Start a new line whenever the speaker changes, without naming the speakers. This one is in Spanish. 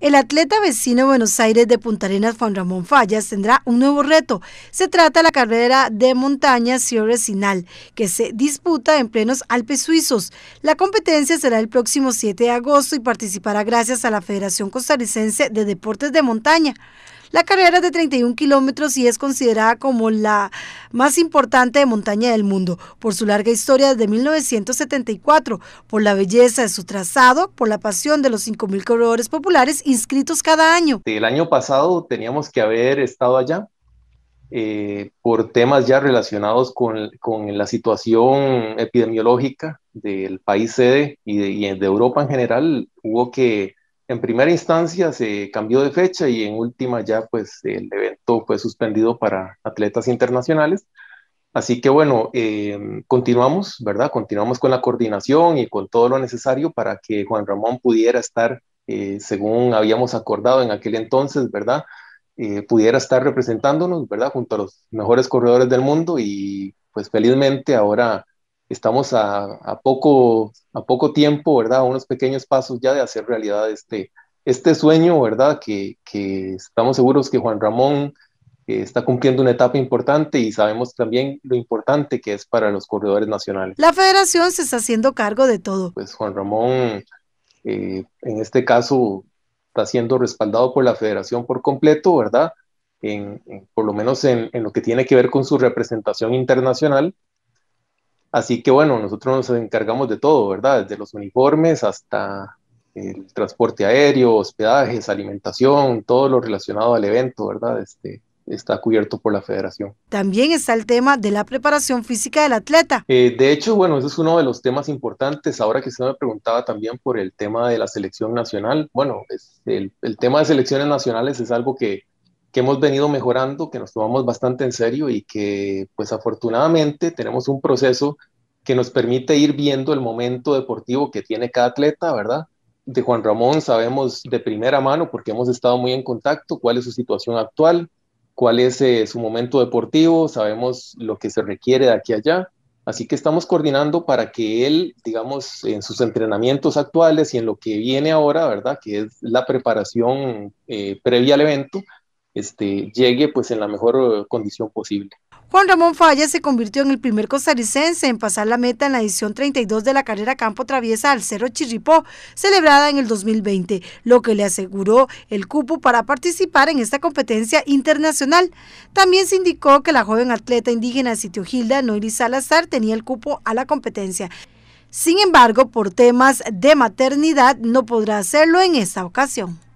El atleta vecino de Buenos Aires de Punta Arenas, Juan Ramón Fallas, tendrá un nuevo reto. Se trata de la carrera de montaña Sierra Sinal, que se disputa en plenos Alpes suizos. La competencia será el próximo 7 de agosto y participará gracias a la Federación Costarricense de Deportes de Montaña. La carrera es de 31 kilómetros y es considerada como la más importante de montaña del mundo por su larga historia desde 1974, por la belleza de su trazado, por la pasión de los 5.000 corredores populares inscritos cada año.
El año pasado teníamos que haber estado allá, eh, por temas ya relacionados con, la situación epidemiológica del país sede y y de Europa en general, hubo que en primera instancia se cambió de fecha y en última ya pues el evento fue suspendido para atletas internacionales. Así que bueno, em, continuamos, ¿verdad? Continuamos con la coordinación y con todo lo necesario para que Juan Ramón pudiera estar, eh, según habíamos acordado en aquel entonces, ¿verdad? Eh, pudiera estar representándonos, ¿verdad? Junto a los mejores corredores del mundo y pues felizmente ahora estamos a, poco, a poco tiempo, ¿verdad? unos pequeños pasos ya de hacer realidad este, este sueño, ¿verdad? Que, estamos seguros que Juan Ramón eh, está cumpliendo una etapa importante y sabemos también lo importante que es para los corredores nacionales.
La federación se está haciendo cargo de todo.
Pues Juan Ramón, eh, en este caso, está siendo respaldado por la federación por completo, ¿verdad? por lo menos en, lo que tiene que ver con su representación internacional Así que bueno, nosotros nos encargamos de todo, ¿verdad? Desde los uniformes hasta el transporte aéreo, hospedajes, alimentación, todo lo relacionado al evento, ¿verdad? Este, está cubierto por la federación.
También está el tema de la preparación física del atleta.
Eh, de hecho, bueno, ese es uno de los temas importantes. Ahora que usted me preguntaba también por el tema de la selección nacional, bueno, es el tema de selecciones nacionales es algo que, hemos venido mejorando, que nos tomamos bastante en serio y que pues afortunadamente tenemos un proceso que nos permite ir viendo el momento deportivo que tiene cada atleta, ¿verdad? De Juan Ramón sabemos de primera mano, porque hemos estado muy en contacto, cuál es su situación actual, cuál es eh, su momento deportivo, sabemos lo que se requiere de aquí allá. Así que estamos coordinando para que él, digamos, en sus entrenamientos actuales y en lo que viene ahora, ¿verdad? Que es la preparación eh, previa al evento, este, llegue pues en la mejor eh, condición posible.
Juan Ramón Falla se convirtió en el primer costarricense en pasar la meta en la edición 32 de la carrera Campo Traviesa al Cerro Chirripó, celebrada en el 2020, lo que le aseguró el cupo para participar en esta competencia internacional. También se indicó que la joven atleta indígena Sitio Gilda, Noiri Salazar, tenía el cupo a la competencia. Sin embargo, por temas de maternidad no podrá hacerlo en esta ocasión.